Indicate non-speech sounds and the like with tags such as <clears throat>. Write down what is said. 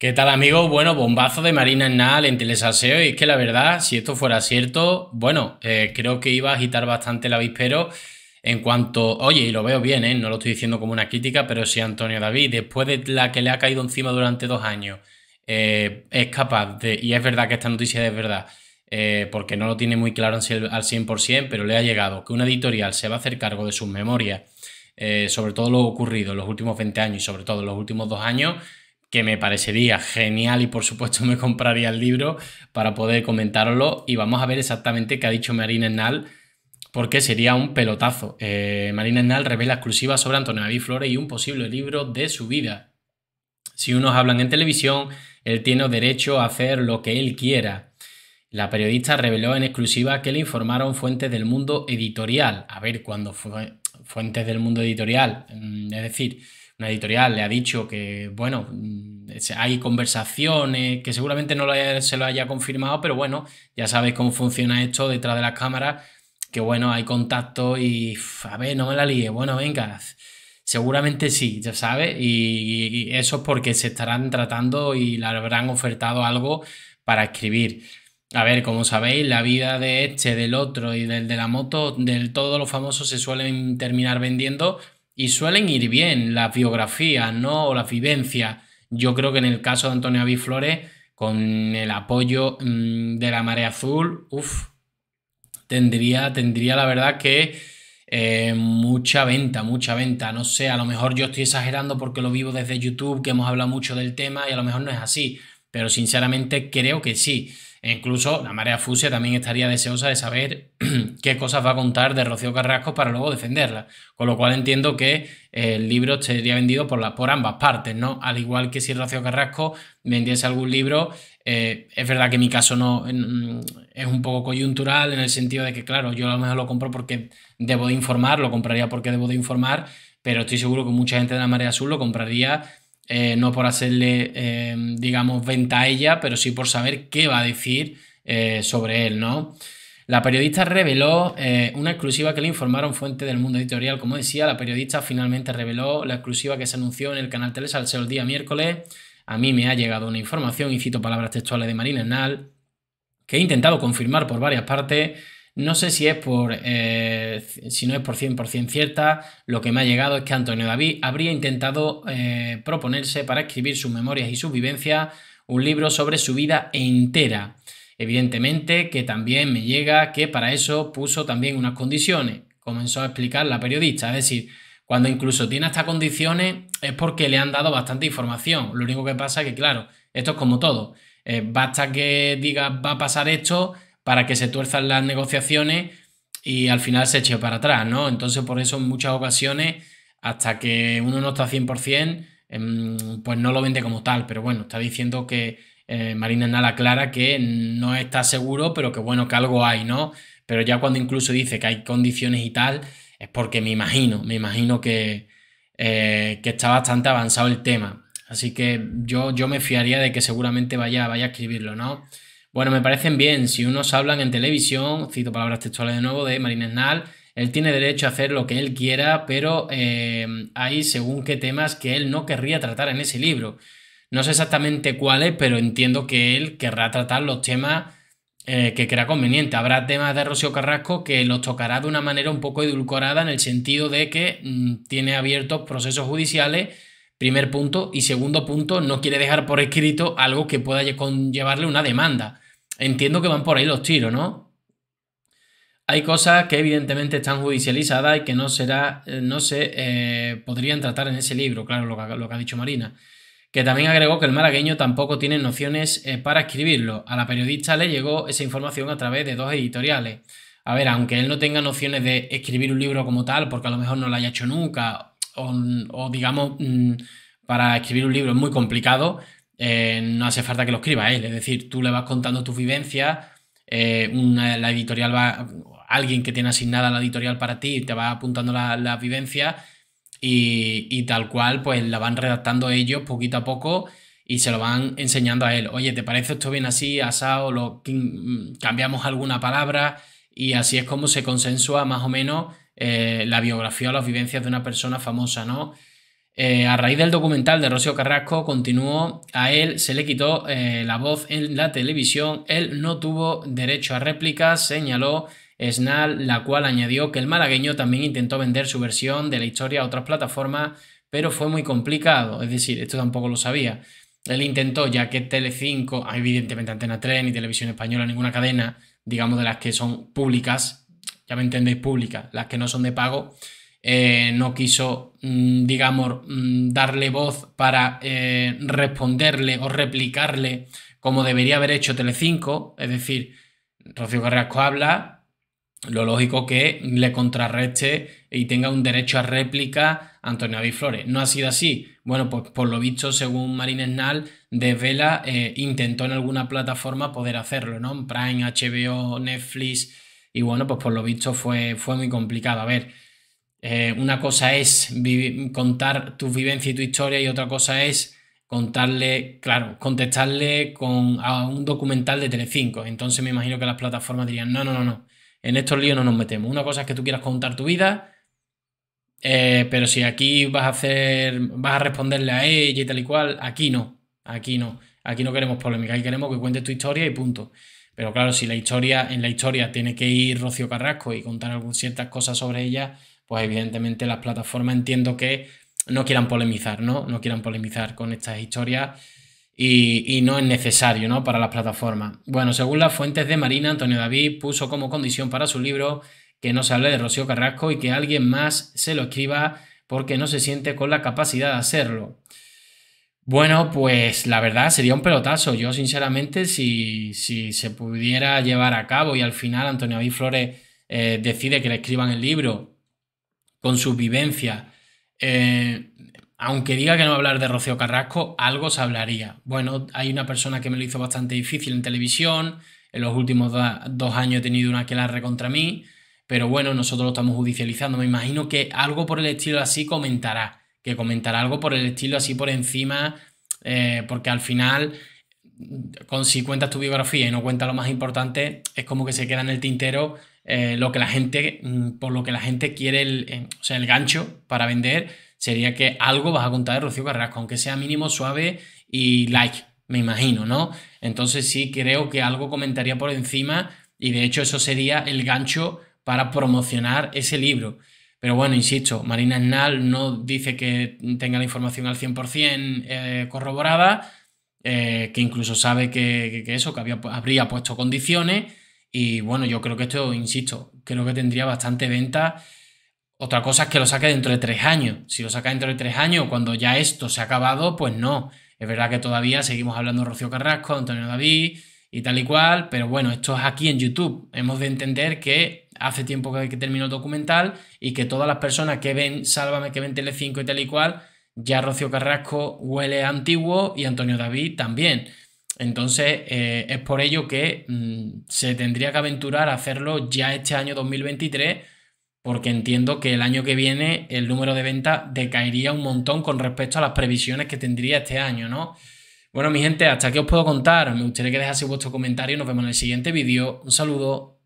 ¿Qué tal amigos? Bueno, bombazo de Marina en Telesaseo. Y es que la verdad, si esto fuera cierto, bueno, eh, creo que iba a agitar bastante el avispero en cuanto, oye, y lo veo bien, ¿eh? no lo estoy diciendo como una crítica, pero si Antonio David, después de la que le ha caído encima durante dos años, eh, es capaz de, y es verdad que esta noticia es verdad, eh, porque no lo tiene muy claro al 100%, pero le ha llegado que una editorial se va a hacer cargo de sus memorias, sobre todo lo ocurrido en los últimos 20 años y sobre todo en los últimos dos años, que me parecería genial y por supuesto <laughs> me compraría el libro para poder comentarlo y vamos a ver exactamente qué ha dicho Marina Enal porque sería un pelotazo. Eh, Marina Enal revela exclusiva sobre Antonio David Flores y un posible libro de su vida. Si unos hablan en televisión, él tiene derecho a hacer lo que él quiera. La periodista reveló en exclusiva que le informaron fuentes del mundo editorial. A ver, ¿cuándo fue fuentes del mundo editorial, mm, es decir, una editorial le ha dicho que, bueno, mm, hay conversaciones, que seguramente no se lo haya confirmado, pero bueno, ya sabéis cómo funciona esto detrás de las cámaras, que bueno, hay contacto y, a ver, no me la líe, bueno, venga, seguramente sí, ya sabes, y, eso es porque se estarán tratando y le habrán ofertado algo para escribir. A ver, como sabéis, la vida de este, del otro y del de la moto, del todos los famosos se suelen terminar vendiendo y suelen ir bien las biografías, ¿no? O la vivencia Yo creo que en el caso de Antonio Aví con el apoyo mm, de la Marea Azul, uff, tendría, tendría la verdad que eh, mucha venta, mucha venta. No sé, a lo mejor yo estoy exagerando porque lo vivo desde YouTube, que hemos hablado mucho del tema y a lo mejor no es así, pero sinceramente creo que sí. E incluso la marea fusia también estaría deseosa de saber <clears throat> qué cosas va a contar de Rocío Carrasco para luego defenderla. Con lo cual entiendo que el libro sería vendido por, por ambas partes, ¿no? Al igual que si Rocío Carrasco vendiese algún libro, eh, es verdad que mi caso no es un poco coyuntural en el sentido de que, claro, yo a lo mejor lo compro porque debo de informar, lo compraría porque debo de informar, pero estoy seguro que mucha gente de la Marea Azul lo compraría eh, no por hacerle, eh, digamos, venta a ella, pero sí por saber qué va a decir eh, sobre él, ¿no? La periodista reveló una exclusiva que le informaron fuente del mundo editorial. Como decía, la periodista finalmente reveló la exclusiva que se anunció en el canal Telesalseo el día miércoles. A mí me ha llegado una información, y cito palabras textuales de Marina Hernal, que he intentado confirmar por varias partes no sé si es por, eh, si no es por 100% cierta, lo que me ha llegado es que Antonio David habría intentado eh, proponerse para escribir sus memorias y sus vivencias un libro sobre su vida entera. Evidentemente que también me llega que para eso puso también unas condiciones, comenzó a explicar la periodista, es decir, cuando incluso tiene estas condiciones es porque le han dado bastante información. Lo único que pasa es que, claro, esto es como todo. Eh, basta que diga va a pasar esto para que se tuerzan las negociaciones y al final se eche para atrás, ¿no? Entonces, por eso en muchas ocasiones, hasta que uno no está 100%, em, pues no lo vende como tal, pero bueno, está diciendo que eh, Marina Marina Nala clara, que no está seguro, pero que bueno, que algo hay, ¿no? Pero ya cuando incluso dice que hay condiciones y tal, es porque me imagino, me imagino que, eh, que está bastante avanzado el tema. Así que yo, yo me fiaría de que seguramente vaya, vaya a escribirlo, ¿no? Bueno, me parecen bien. Si unos hablan en televisión, cito palabras textuales de nuevo de Marín Esnal, él tiene derecho a hacer lo que él quiera, pero em, hay según qué temas que él no querría tratar en ese libro. No sé exactamente cuáles, pero entiendo que él querrá tratar los temas eh, que crea conveniente. Habrá temas de Rocío Carrasco que los tocará de una manera un poco edulcorada en el sentido de que mm, tiene abiertos procesos judiciales Primer punto. Y segundo punto, no quiere dejar por escrito algo que pueda conllevarle una demanda. Entiendo que van por ahí los tiros, ¿no? Hay cosas que evidentemente están judicializadas y que no, será, eh, no se eh, podrían tratar en ese libro, claro, lo que, ha dicho Marina. Que también agregó que el malagueño tampoco tiene nociones eh, para escribirlo. A la periodista le llegó esa información a través de dos editoriales. A ver, aunque él no tenga nociones de escribir un libro como tal, porque a lo mejor no lo haya hecho nunca o, digamos, mm, para escribir un libro es muy complicado, eh, no hace falta que lo escriba él. Es decir, tú le vas contando tus vivencias, eh, la editorial va, alguien que tiene asignada la editorial para ti te va apuntando las la vivencias y, tal cual, pues la van redactando ellos poquito a poco y se lo van enseñando a él. Oye, ¿te parece esto bien así, asado? Lo, mm, cambiamos alguna palabra y así es como se consensúa más o menos eh, la biografía o las vivencias de una persona famosa, ¿no? Eh, a raíz del documental de Rocío Carrasco, continuó, a él se le quitó eh, la voz en la televisión, él no tuvo derecho a réplicas, señaló Snal, la cual añadió que el malagueño también intentó vender su versión de la historia a otras plataformas, pero fue muy complicado, es decir, esto tampoco lo sabía. Él intentó, ya que Telecinco, evidentemente Antena 3 ni Televisión Española, ninguna cadena, digamos, de las que son públicas, ya me entendéis, públicas, las que no son de pago, eh, no quiso, mm, digamos, mm, darle voz para eh, responderle o replicarle como debería haber hecho Telecinco, es decir, Rocío Carrasco habla, lo lógico que le contrarreste y tenga un derecho a réplica a Antonio David Flores. No ha sido así. Bueno, pues por lo visto, según Marina Esnal, Desvela eh, intentó en alguna plataforma poder hacerlo, ¿no? Prime, HBO, Netflix, y bueno, pues por lo visto fue, fue muy complicado. A ver, eh, una cosa es contar tu vivencia y tu historia y otra cosa es contarle, claro, contestarle con, a un documental de Telecinco. Entonces me imagino que las plataformas dirían, no, no, no, no, en estos líos no nos metemos. Una cosa es que tú quieras contar tu vida, eh, pero si aquí vas a hacer, vas a responderle a ella y tal y cual, aquí no, aquí no, aquí no queremos polémica, aquí queremos que cuentes tu historia y punto. Pero claro, si la historia, en la historia tiene que ir Rocío Carrasco y contar ciertas cosas sobre ella, pues evidentemente las plataformas entiendo que no quieran polemizar, ¿no? No quieran polemizar con estas historias y, no es necesario, ¿no? Para las plataformas. Bueno, según las fuentes de Marina, Antonio David puso como condición para su libro que no se hable de Rocío Carrasco y que alguien más se lo escriba porque no se siente con la capacidad de hacerlo. Bueno, pues la verdad sería un pelotazo. Yo, sinceramente, si, si se pudiera llevar a cabo y al final Antonio David Flores eh, decide que le escriban el libro con su vivencia, eh, aunque diga que no va a hablar de Rocío Carrasco, algo se hablaría. Bueno, hay una persona que me lo hizo bastante difícil en televisión, en los últimos dos años he tenido una que la contra mí, pero bueno, nosotros lo estamos judicializando. Me imagino que algo por el estilo así comentará que comentar algo por el estilo así por encima, eh, porque al final, con si cuentas tu biografía y no cuentas lo más importante, es como que se queda en el tintero eh, lo que la gente, mm, por lo que la gente quiere, o sea, el gancho para vender, sería que algo vas a contar de Rocío Carrasco, aunque sea mínimo, suave y like, me imagino, ¿no? Entonces sí creo que algo comentaría por encima y de hecho eso sería el gancho para promocionar ese libro. Pero bueno, insisto, Marina Snal no dice que tenga la información al 100% eh, corroborada, eh, que incluso sabe que, eso, que había, habría puesto condiciones. Y bueno, yo creo que esto, insisto, creo que tendría bastante venta. Otra cosa es que lo saque dentro de tres años. Si lo saca dentro de tres años, cuando ya esto se ha acabado, pues no. Es verdad que todavía seguimos hablando de Rocío Carrasco, Antonio David y tal y cual, pero bueno, esto es aquí en YouTube. Hemos de entender que hace tiempo que terminó el documental y que todas las personas que ven Sálvame, que ven Tele5 y tal y cual, ya Rocío Carrasco huele antiguo y Antonio David también. Entonces, eh, es por ello que mm, se tendría que aventurar a hacerlo ya este año 2023, porque entiendo que el año que viene el número de ventas decaería un montón con respecto a las previsiones que tendría este año, ¿no? Bueno, mi gente, hasta aquí os puedo contar. Me gustaría que dejase vuestro comentario. Nos vemos en el siguiente vídeo. Un saludo.